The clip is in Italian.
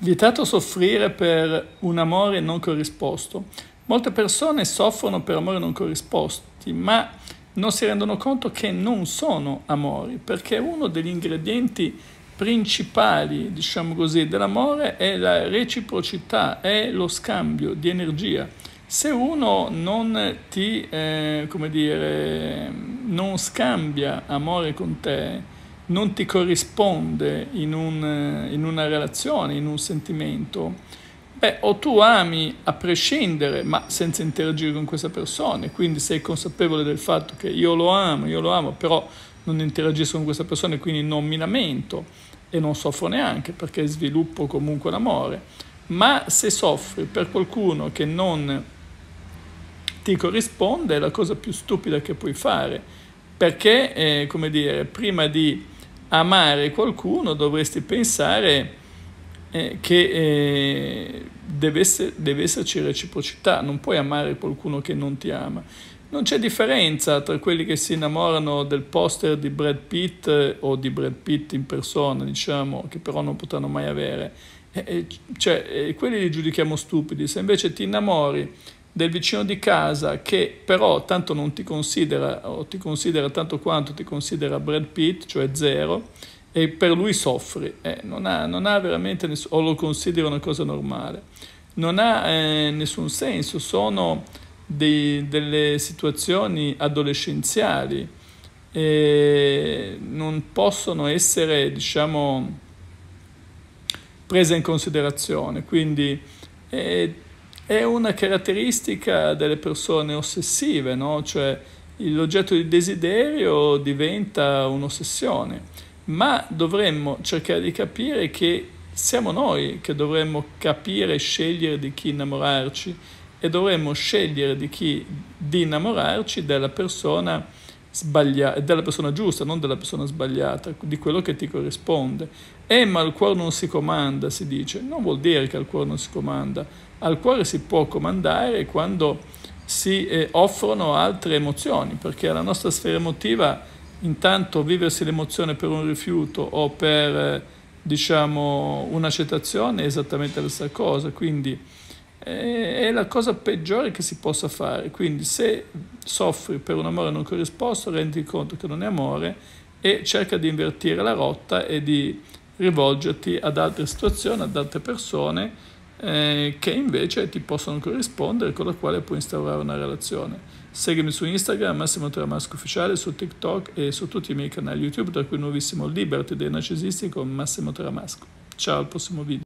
Vietato soffrire per un amore non corrisposto. Molte persone soffrono per amori non corrisposti, ma non si rendono conto che non sono amori, perché uno degli ingredienti principali, diciamo così, dell'amore è la reciprocità, è lo scambio di energia. Se uno non ti, eh, come dire, non scambia amore con te, non ti corrisponde in, un, in una relazione, in un sentimento, Beh, o tu ami a prescindere, ma senza interagire con questa persona, e quindi sei consapevole del fatto che io lo amo, io lo amo, però non interagisco con questa persona e quindi non mi lamento e non soffro neanche perché sviluppo comunque l'amore. Ma se soffri per qualcuno che non ti corrisponde è la cosa più stupida che puoi fare, perché, eh, come dire, prima di amare qualcuno dovresti pensare eh, che eh, deve, essere, deve esserci reciprocità, non puoi amare qualcuno che non ti ama. Non c'è differenza tra quelli che si innamorano del poster di Brad Pitt eh, o di Brad Pitt in persona, diciamo, che però non potranno mai avere. E, eh, eh, cioè, quelli li giudichiamo stupidi. Se invece ti innamori del vicino di casa che però tanto non ti considera o ti considera tanto quanto ti considera Brad Pitt, cioè zero, e per lui soffri, eh, non, ha, non, ha, veramente ness- o lo considera una cosa normale, non ha eh, nessun senso, sono dei, delle situazioni adolescenziali, eh, non possono essere diciamo prese in considerazione, quindi eh, è una caratteristica delle persone ossessive, no? cioè l'oggetto di desiderio diventa un'ossessione, ma dovremmo cercare di capire che siamo noi che dovremmo capire e scegliere di chi innamorarci e dovremmo scegliere di chi di innamorarci della persona sbagliata, della persona giusta, non della persona sbagliata, di quello che ti corrisponde. Eh, ma al cuore non si comanda, si dice. Non vuol dire che al cuore non si comanda. Al cuore si può comandare quando si eh, offrono altre emozioni, perché la nostra sfera emotiva intanto viversi l'emozione per un rifiuto o per, eh, diciamo, un'accettazione è esattamente la stessa cosa. Quindi è la cosa peggiore che si possa fare. Quindi se soffri per un amore non corrisposto, rendi conto che non è amore e cerca di invertire la rotta e di rivolgerti ad altre situazioni, ad altre persone eh, che invece ti possono corrispondere, con la quale puoi instaurare una relazione. Seguimi su Instagram, Massimo Tramasco Ufficiale, su TikTok e su tutti i miei canali YouTube, tra cui il nuovissimo Liberty dei Narcisisti con Massimo Tramasco. Ciao al prossimo video.